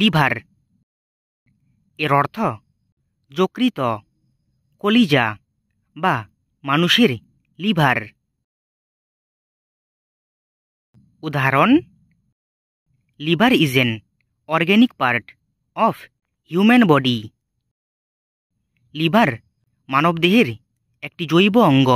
liver এর অর্থ যকৃত কলিজা বা মানুষের লিভার উদাহরণ liver is an organic part of human body liver মানবদেহের একটি জৈব অঙ্গ